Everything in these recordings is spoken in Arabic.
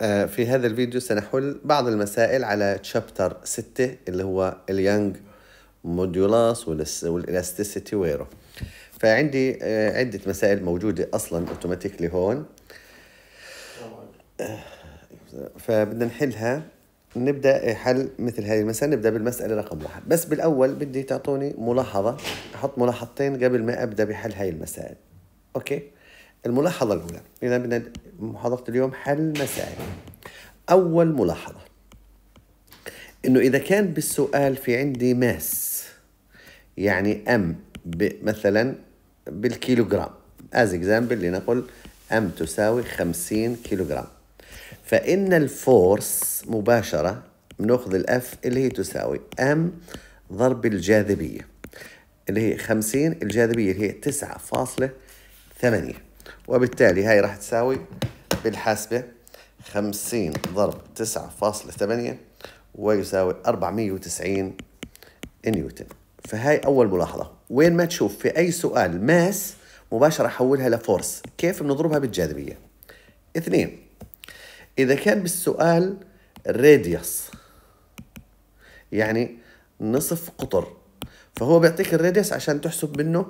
آه، في هذا الفيديو سنحل بعض المسائل على تشابتر 6 اللي هو اليانج موديولاس والالاستيسيتي وغيره فعندي آه، عدة مسائل موجودة أصلا أوتوماتيكلي هون آه، فبدنا نحلها نبدأ حل مثل هذه المسألة نبدأ بالمسألة رقم واحد بس بالأول بدي تعطوني ملاحظة أحط ملاحظتين قبل ما أبدأ بحل هاي المسائل أوكي الملاحظة الأولى إذا بدنا محاضرة اليوم حل مسائل أول ملاحظة إنه إذا كان بالسؤال في عندي ماس يعني أم مثلا بالكيلوغرام از اكزامبل لنقل ام تساوي 50 كيلوغرام فان الفورس مباشره بناخذ الاف اللي هي تساوي ام ضرب الجاذبيه اللي هي 50 الجاذبيه اللي هي 9.8 وبالتالي هاي راح تساوي بالحاسبة خمسين ضرب تسعة فاصلة ثمانية ويساوي أربعمية وتسعين نيوتن فهاي أول ملاحظة وين ما تشوف في أي سؤال ماس مباشرة حولها لفورس كيف بنضربها بالجاذبية اثنين إذا كان بالسؤال راديوس يعني نصف قطر فهو بيعطيك الراديوس عشان تحسب منه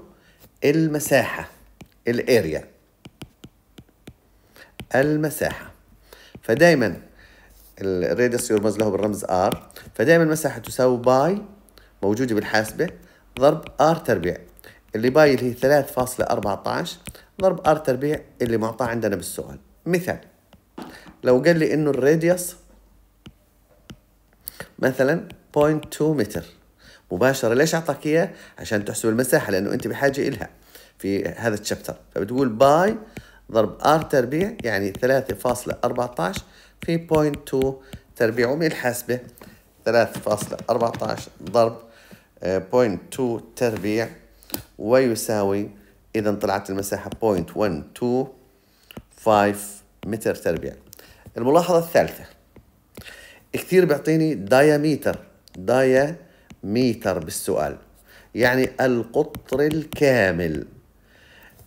المساحة الاريا المساحة فدايما الراديوس يرمز له بالرمز R فدايما المساحة تساوي باي موجودة بالحاسبة ضرب R تربيع اللي باي اللي هي 3.14 ضرب R تربيع اللي معطاه عندنا بالسؤال مثال لو قال لي انه الراديوس مثلا 0.2 متر مباشرة ليش أعطاك إياه؟ عشان تحسب المساحة لأنه أنت بحاجة إلها في هذا الشابتر فبتقول باي ضرب ار تربيع يعني 3.14 في 0.2 تربيع ومن الحاسبة 3.14 ضرب 0.2 آه، تربيع ويساوي إذا طلعت المساحة 0.125 متر تربيع الملاحظة الثالثة كثير بيعطيني دايميتر دايميتر بالسؤال يعني القطر الكامل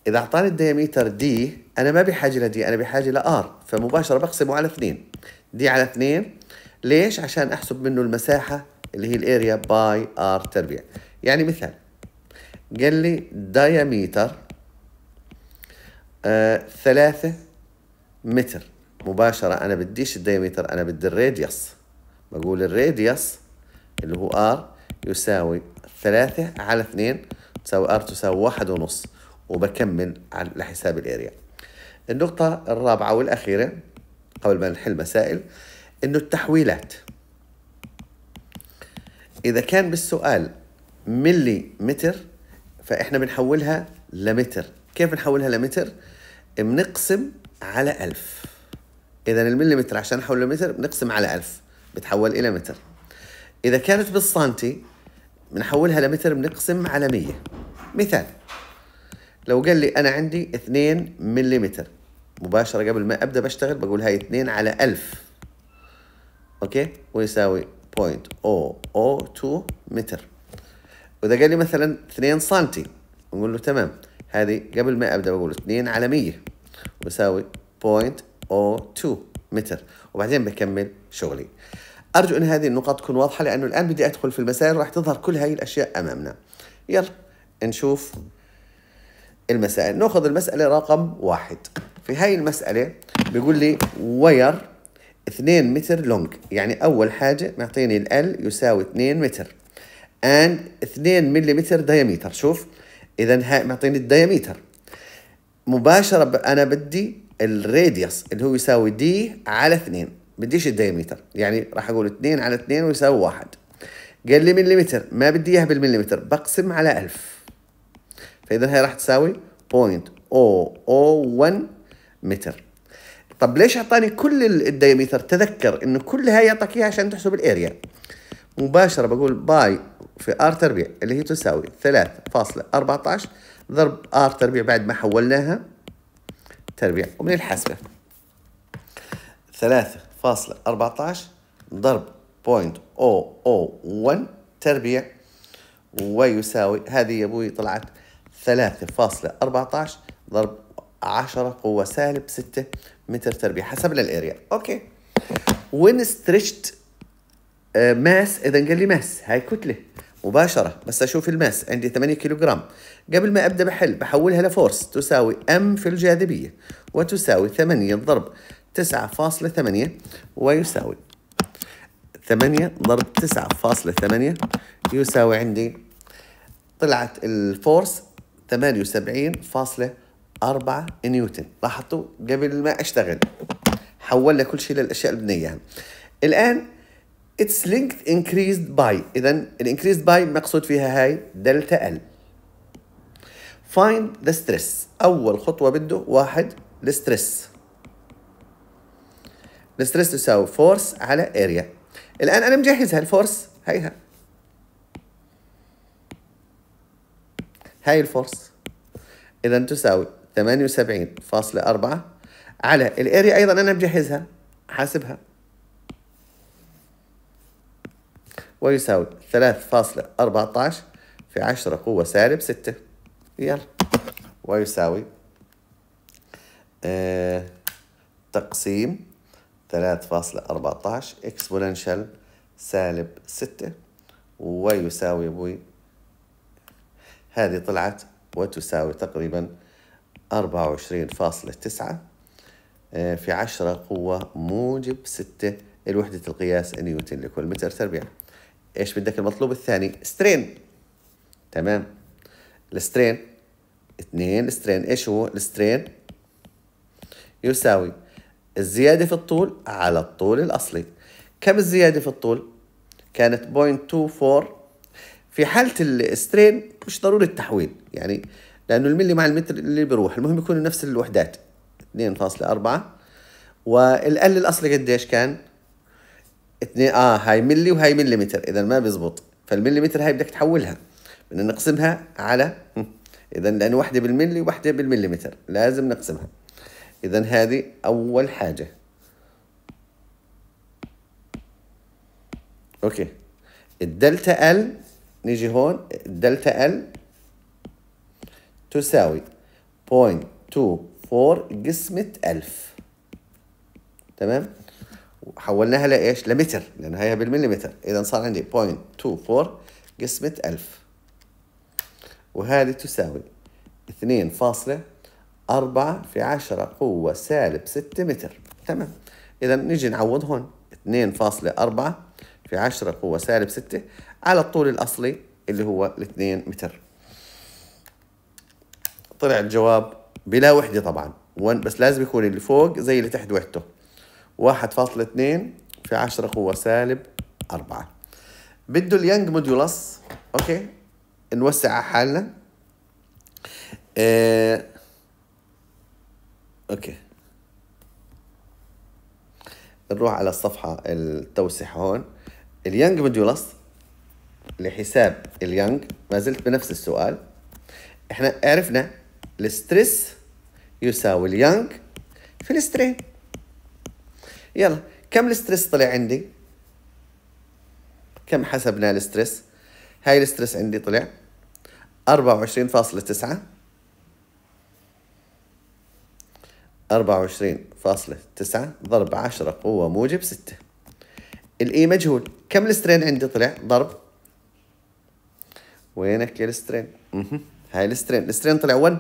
اذا اعطاني الدياميتر دي انا ما بحاجه لدي انا بحاجه لار فمباشره بقسمه على اثنين دي على اثنين ليش عشان احسب منه المساحه اللي هي الاريا باي ار تربيع يعني مثال قال لي دياميتر آه ثلاثة متر مباشرة أنا بديش الدياميتر أنا بدي الراديوس بقول الراديوس اللي هو ار يساوي ثلاثة على اثنين تساوي ار تساوي واحد ونص وبكمل على حساب الاريا النقطة الرابعة والأخيرة قبل ما نحل مسائل إنه التحويلات إذا كان بالسؤال ملي متر فإحنا بنحولها لمتر كيف بنحولها لمتر؟ بنقسم على ألف إذا المليمتر عشان نحوله لمتر بنقسم على ألف بتحول إلى متر إذا كانت بالسنتي بنحولها لمتر بنقسم على مية مثال لو قال لي انا عندي 2 ملم مباشره قبل ما ابدا بشتغل بقول هاي 2 على 1000 اوكي ويساوي 0.002 متر واذا قال لي مثلا 2 سنتي نقول له تمام هذه قبل ما ابدا بقول 2 على 100 ويساوي 0.02 متر وبعدين بكمل شغلي ارجو ان هذه النقاط تكون واضحه لانه الان بدي ادخل في المسائل راح تظهر كل هاي الاشياء امامنا يلا نشوف المسائل ناخذ المسألة رقم واحد في هاي المسألة بيقول لي وير 2 متر لونج يعني أول حاجة معطيني ال L يساوي 2 متر and 2 ملم دايمتر شوف إذا هاي معطيني الدايمتر مباشرة أنا بدي الراديوس اللي هو يساوي دي على 2 بديش الدايمتر يعني راح أقول 2 على 2 ويساوي 1 قال لي مليمتر ما بدي إياها بالمليمتر بقسم على 1000 فاذا هي راح تساوي 0.001 متر طب ليش اعطاني كل الدايمتر تذكر انه كل هاي يعطيك اياها عشان تحسب الاريا مباشره بقول باي في ار تربيع اللي هي تساوي 3.14 ضرب ار تربيع بعد ما حولناها تربيع ومن الحاسبه 3.14 ضرب 0.001 تربيع ويساوي هذه يا ابوي طلعت 3.14 ضرب 10 قوة سالب 6 متر تربيع حسب للاريا اوكي وين ستريتشد ماس اذا قال لي ماس هاي كتله مباشرة بس أشوف الماس عندي 8 كيلوغرام قبل ما أبدأ بحل بحولها لفورس تساوي ام في الجاذبية وتساوي 8 ضرب 9.8 ويساوي 8 ضرب 9.8 يساوي عندي طلعت الفورس 78.4 نيوتن لاحظتوا قبل ما اشتغل حول لي كل شيء للاشياء اللي بدنا اياها الان اتس length increased باي اذا الانكريزد باي مقصود فيها هاي دلتا ال find the stress اول خطوه بده واحد الستريس الستريس تساوي فورس على اريا الان انا مجهزها الفورس هيها هاي الفورس إذا تساوي 78.4 على الاريا أيضا أنا مجهزها حاسبها ويساوي 3.14 في 10 قوة سالب 6 يلا ويساوي آه تقسيم 3.14 اكسبوننشال سالب 6 ويساوي أبوي هذه طلعت وتساوي تقريبا 24.9 آه، في 10 قوة موجب 6 الوحدة القياس نيوتن لكل متر تربيع ايش بدك المطلوب الثاني سترين تمام السترين اثنين سترين ايش هو السترين يساوي الزيادة في الطول على الطول الأصلي كم الزيادة في الطول كانت 0.24 في حاله السترين مش ضروري التحويل يعني لانه الملي مع المتر اللي بيروح المهم يكونوا نفس الوحدات 2.4 والال الاصلي قديش كان؟ اثنين اه هاي ملي وهاي مليمتر اذا ما بيزبط فالمليمتر هاي بدك تحولها بدنا نقسمها على اذا لانه وحده بالملي وواحده بالمليمتر لازم نقسمها اذا هذه اول حاجه اوكي الدلتا ال نيجي هون دلتا ال تساوي 0.24 قسمة 1000 تمام حولناها لايش؟ لمتر لان هي بالمليمتر اذا صار عندي 0.24 قسمة 1000 وهذه تساوي 2.4 في 10 قوة سالب 6 متر تمام إذا نيجي نعوض هون 2.4 في 10 قوة سالب 6 على الطول الأصلي اللي هو الاثنين متر طلع الجواب بلا وحدة طبعا بس لازم يكون اللي فوق زي اللي تحت وحدته واحد اثنين في عشرة قوة سالب أربعة بده اليانج موديولس أوكي نوسع على حالنا ايه أوكي نروح على الصفحة التوسعة هون اليانج موديولس لحساب اليانج ما زلت بنفس السؤال احنا عرفنا الستريس يساوي اليانج في السترين يلا كم الستريس طلع عندي كم حسبنا الستريس هاي الستريس عندي طلع 24.9 24.9 ضرب 10 قوة موجب 6 الإي مجهول كم السترين عندي طلع ضرب وين احكي السترين اها هاي السترين السترين طلع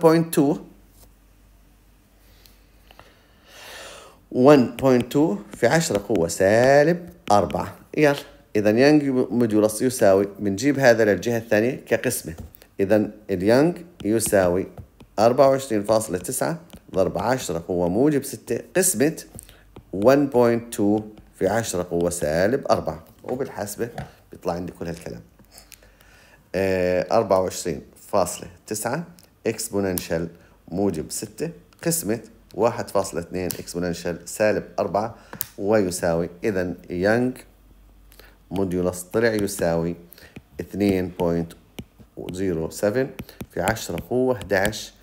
1.2 1.2 في 10 قوة سالب 4 يلا إذا يانج مودولس يساوي بنجيب هذا للجهة الثانية كقسمة إذا اليانج يساوي 24.9 ضرب 10 قوة موجب 6 قسمة 1.2 في 10 قوة سالب 4 وبالحاسبة بيطلع عندي كل هالكلام 24.9 آه، اكسبوننشال موجب 6 قسمة 1.2 اكسبوننشال سالب 4 ويساوي إذا يانج موديولس طلع يساوي 2.07 في 10 قوة 11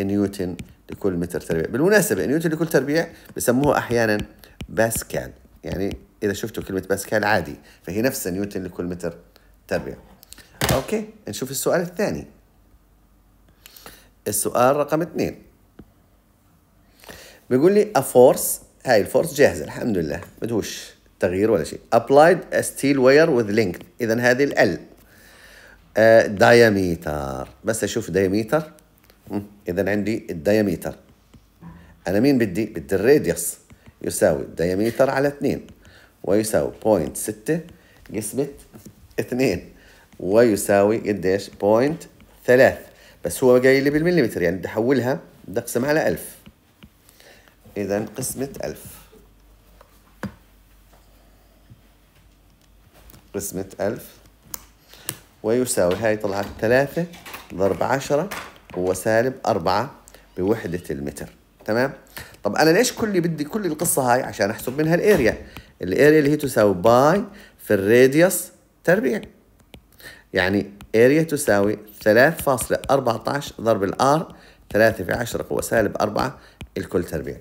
نيوتن لكل متر تربيع بالمناسبة نيوتن لكل تربيع بسموها أحيانا باسكال يعني إذا شفتوا كلمة باسكال عادي فهي نفس نيوتن لكل متر تربيع اوكي نشوف السؤال الثاني السؤال رقم اثنين بيقول لي a force هاي الفورس جاهزه الحمد لله ما تغيير ولا شيء applied a steel wire with length اذا هذه ال دايميتر آه، بس اشوف دايميتر اذا عندي الدايميتر انا مين بدي بدي الراديوس يساوي دايميتر على 2 ويساوي 0.6 قسمة 2 ويساوي قديش؟ بوينت ثلاث بس هو جاي لي بالمليمتر يعني بدي احولها بدي اقسمها على 1000 اذا قسمة 1000 قسمة 1000 ويساوي هاي طلعت 3 ضرب 10 هو سالب 4 بوحدة المتر تمام طب انا ليش كل بدي كل القصة هاي عشان احسب منها الاريا الاريا اللي هي تساوي باي في الراديوس تربيع يعني اريا تساوي 3.14 ضرب الار 3 في 10 قوة سالب 4 الكل تربيع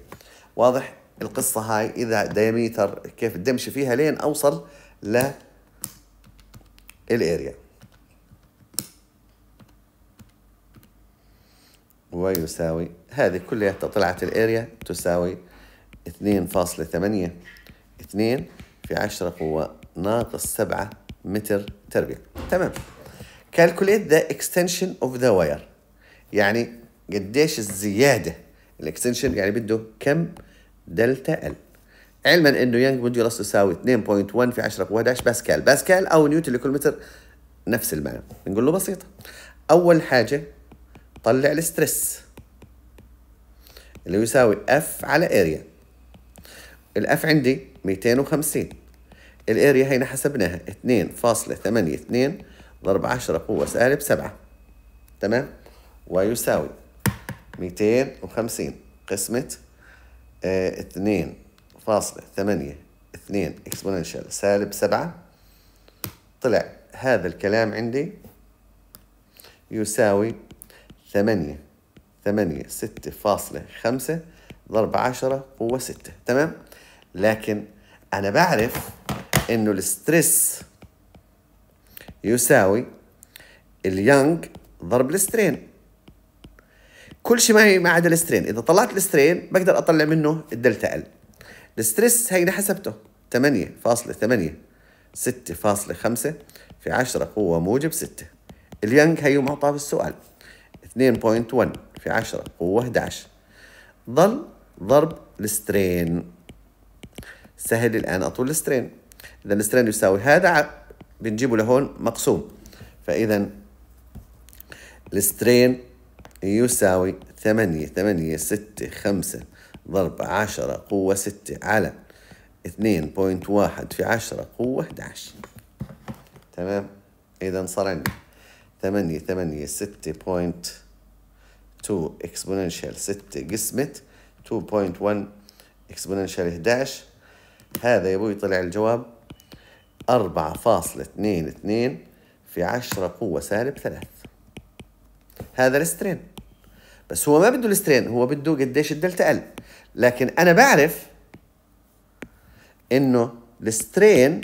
واضح القصة هاي إذا دياميتر كيف بدي أمشي فيها لين أوصل ل الاريا ويساوي هذه كلها طلعت الاريا تساوي 2.8 2 في 10 قوة ناقص 7 متر تربيع تمام كالكوليت ذا اكستنشن اوف ذا واير يعني قديش الزياده الاكستنشن يعني بده كم دلتا ال علما انه يانج يرص يساوي 2.1 في 10 قوه 11 باسكال باسكال او نيوتن لكل متر نفس المعنى بنقول له بسيطه اول حاجه طلع الستريس اللي يساوي اف على اريا الاف عندي 250 الاريا هينا حسبناها 2.82 ضرب 10 قوة سالب 7 تمام ويساوي 250 قسمة 2.82 آه، اكسبوننشال سالب 7 طلع هذا الكلام عندي يساوي 8 8 6.5 ضرب 10 قوة 6 تمام لكن أنا بعرف انه الستريس يساوي اليانج ضرب السترين كل شيء هي ما عدا السترين اذا طلعت السترين بقدر اطلع منه الدلتا ال الستريس هيدا حسبته 8.8 6.5 في 10 قوة موجب 6 اليانج هيو معطى بالسؤال 2.1 في 10 قوة 11 ضل ضرب السترين سهل الآن أطول السترين إذا الاسترين يساوي هذا بنجيبه لهون مقسوم فإذا السترين يساوي ثمانية ثمانية ستة خمسة ضرب عشرة قوة ستة على اثنين بوينت واحد في عشرة قوة 11 تمام إذا صار عندي ثمانية ثمانية ستة بوينت تو اكسبوننشال ستة قسمة تو بوينت ون اكسبوننشال 11 هذا يا ابوي طلع الجواب 4.22 في 10 قوة سالب 3 هذا السترين بس هو ما بده السترين هو بده قديش الدلتا ال لكن أنا بعرف إنه السترين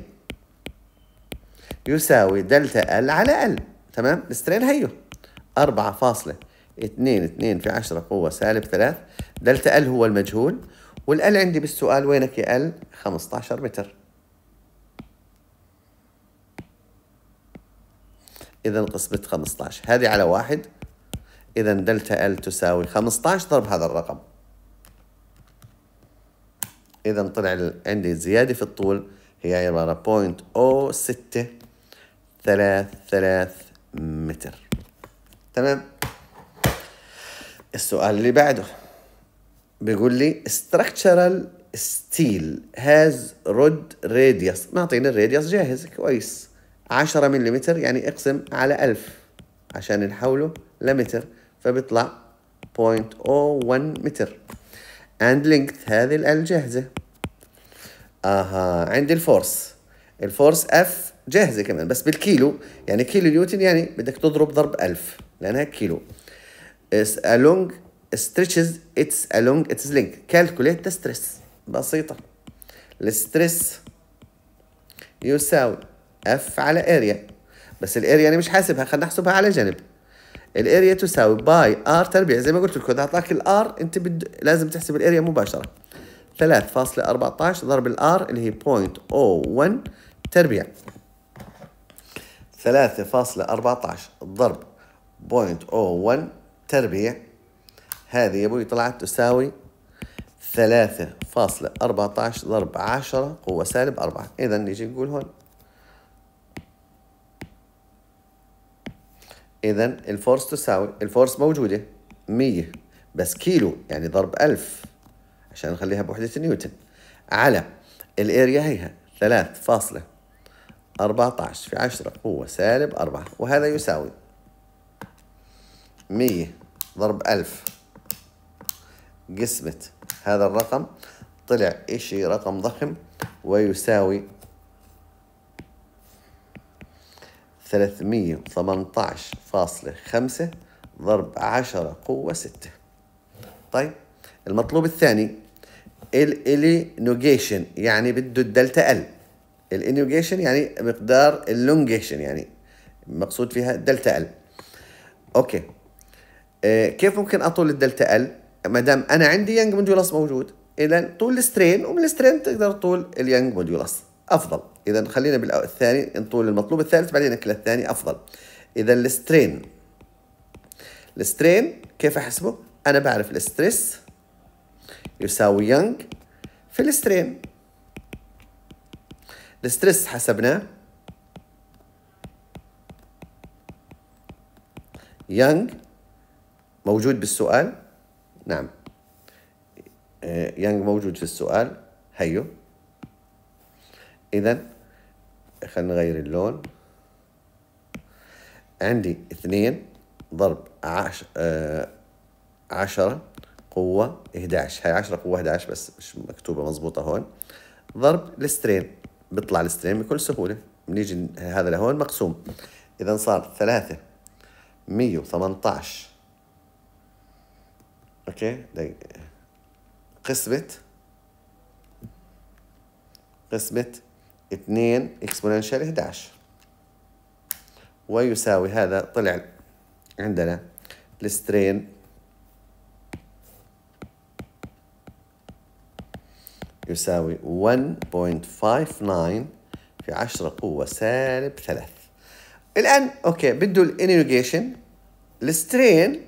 يساوي دلتا ال على ال تمام السترين هيو 4.22 في 10 قوة سالب 3 دلتا ال هو المجهول والال عندي بالسؤال وينك يا ال 15 متر إذا قسمة 15 هذه على واحد إذا دلتا ال تساوي 15 ضرب هذا الرقم إذا طلع عندي زيادة في الطول هي عبارة بوينت أو ستة ثلاث ثلاث متر تمام السؤال اللي بعده بيقول لي structural steel has rod radius معطيني الراديوس جاهز كويس 10 ملم يعني اقسم على 1000 عشان نحوله لمتر فبيطلع 0.01 متر and length هذه جاهزه اها عندي الفورس الفورس اف جاهزة كمان بس بالكيلو يعني كيلو نيوتن يعني بدك تضرب ضرب 1000 لأنها كيلو is along stretches its along its length calculate the stress بسيطة الستريس يساوي اف على اريا بس الاريا انا مش حاسبها خلينا نحسبها على جنب الاريا تساوي باي ار تربيع زي ما قلت لكم اذا اعطاك الار انت بد... لازم تحسب الاريا مباشره 3.14 ضرب الار اللي هي 0.01 تربيع 3.14 ضرب 0.01 تربيع هذه يا ابوي طلعت تساوي 3.14 ضرب 10 قوة سالب 4 إذا نجي نقول هون اذا الفورس تساوي الفورس موجوده 100 بس كيلو يعني ضرب 1000 عشان نخليها بوحده نيوتن على الاريا هيها 3.14 في 10 هو سالب 4 وهذا يساوي 100 ضرب 1000 قسمة هذا الرقم طلع إشي رقم ضخم ويساوي 318.5 ضرب 10 قوة 6 طيب المطلوب الثاني الإلينوجيشن يعني بده الدلتا ال الإلينوجيشن يعني مقدار اللونجيشن يعني المقصود فيها دلتا ال اوكي آه كيف ممكن اطول الدلتا ال ما دام انا عندي يانج موديولاس موجود اذا طول السترين ومن السترين تقدر طول اليانج موديولاس افضل اذا خلينا بالثاني نطول المطلوب الثالث بعدين نكل الثاني افضل اذا السترين السترين كيف احسبه انا بعرف الستريس يساوي يانج في السترين الستريس حسبناه يانج موجود بالسؤال نعم يانج آه، موجود في السؤال هيو اذا خلينا نغير اللون عندي اثنين ضرب عش... آه... عشرة قوة 11 هاي 10 قوة 11 بس مش مكتوبة مظبوطة هون ضرب السترين بيطلع السترين بكل سهولة بنيجي هذا لهون مقسوم إذا صار ثلاثة 118 وثمنتاش أوكي قسمة قسمة 2 اكسبوننشال 11 ويساوي هذا طلع عندنا السترين يساوي 1.59 في 10 قوة سالب 3 الآن أوكي بده الانيوجيشن السترين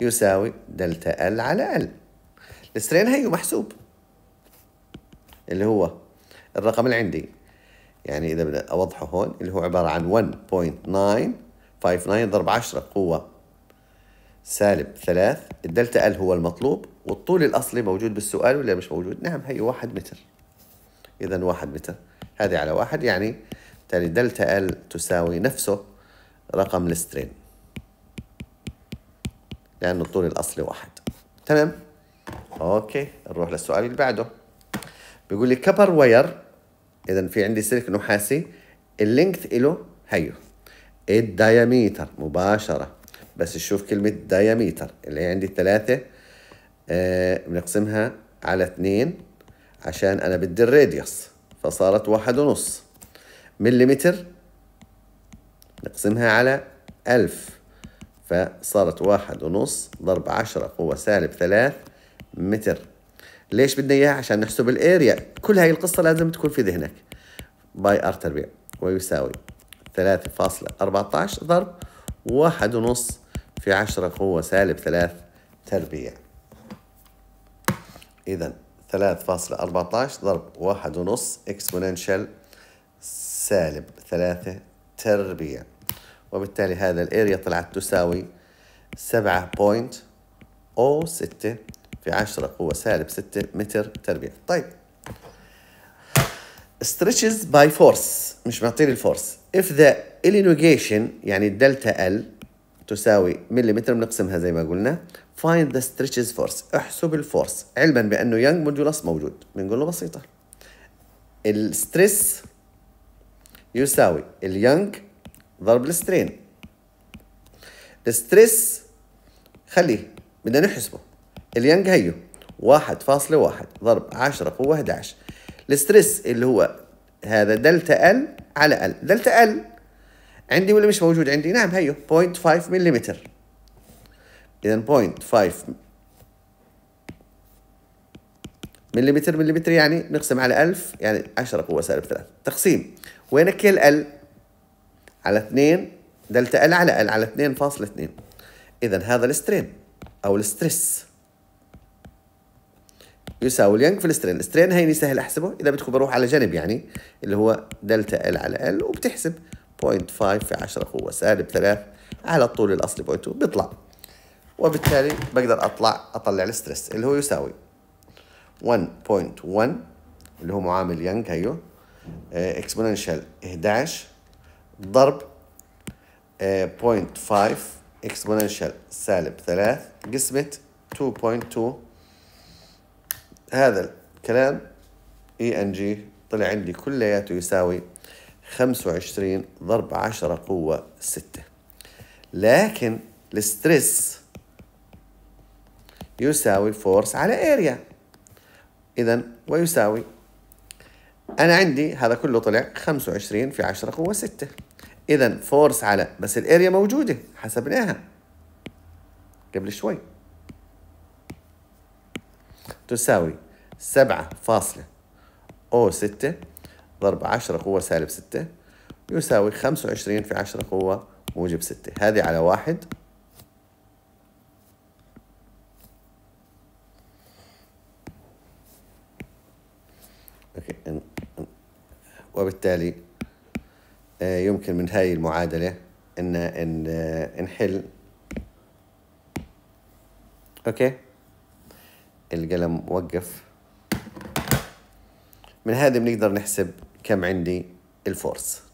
يساوي دلتا ال على ال السترين هيو محسوب اللي هو الرقم اللي عندي يعني إذا بدي أوضحه هون اللي هو عبارة عن 1.959 ضرب 10 قوة سالب 3 الدلتا ال هو المطلوب والطول الأصلي موجود بالسؤال ولا مش موجود؟ نعم هي 1 متر إذا 1 متر هذه على واحد يعني بالتالي دلتا ال تساوي نفسه رقم السترين لأن الطول الأصلي واحد تمام؟ أوكي نروح للسؤال اللي بعده بيقول لي كبر واير اذا في عندي سلك نحاسي اللينكث له هيو الدايميتر مباشره بس شوف كلمه دايميتر اللي هي عندي ثلاثه آه بنقسمها على اثنين عشان انا بدي الراديوس فصارت واحد ونص مليمتر نقسمها على ألف فصارت واحد ونص ضرب عشرة قوة سالب ثلاث متر ليش بدنا اياها عشان نحسب الاريا كل هاي القصه لازم تكون في ذهنك باي ار تربيع ويساوي 3.14 ضرب 1.5 في 10 قوه سالب 3 تربيع اذا 3.14 ضرب 1.5 اكسبوننشال سالب 3 تربيع وبالتالي هذا الاريا طلعت تساوي 7.06 في 10 قوة سالب 6 متر تربيع طيب stretches by force مش معطيني الفورس if the elongation يعني الدلتا ال تساوي مليمتر بنقسمها زي ما قلنا find the stretches force احسب الفورس علما بانه يانج مودولس موجود بنقول له بسيطه الستريس يساوي اليانج ضرب السترين الستريس خليه بدنا نحسبه اليانج هيو 1.1 ضرب 10 قوة 11 الستريس اللي هو هذا دلتا ال على ال دلتا ال عندي ولا مش موجود عندي نعم هيو 0.5 ملم اذا 0.5 ملم ملم يعني نقسم على 1000 يعني 10 قوة سالب 3 تقسيم وينك ال على 2 دلتا ال على ال على 2.2 اذا هذا السترين او الستريس يساوي اليانج في السترين السترين هيني سهل احسبه اذا بدكم بروح على جنب يعني اللي هو دلتا ال على ال وبتحسب 0.5 في 10 قوه سالب 3 على الطول الاصلي 2 بيطلع وبالتالي بقدر اطلع اطلع الستريس اللي هو يساوي 1.1 اللي هو معامل يانج هيو اكسبوننشال آه، 11 ضرب 0.5 آه، اكسبوننشال سالب 3 قسمة 2.2 هذا الكلام اي ان جي طلع عندي كلياته يساوي 25 ضرب 10 قوة 6 لكن الستريس يساوي فورس على اريا اذا ويساوي انا عندي هذا كله طلع 25 في 10 قوة 6 اذا فورس على بس الاريا موجودة حسبناها قبل شوي تساوي سبعة فاصلة أو ستة ضرب عشرة قوة سالب ستة يساوي خمسة وعشرين في عشرة قوة موجب ستة هذه على واحد وبالتالي آه، يمكن من هاي المعادلة إن آه، نحل أوكي okay. القلم وقف من هذا بنقدر نحسب كم عندي الفورس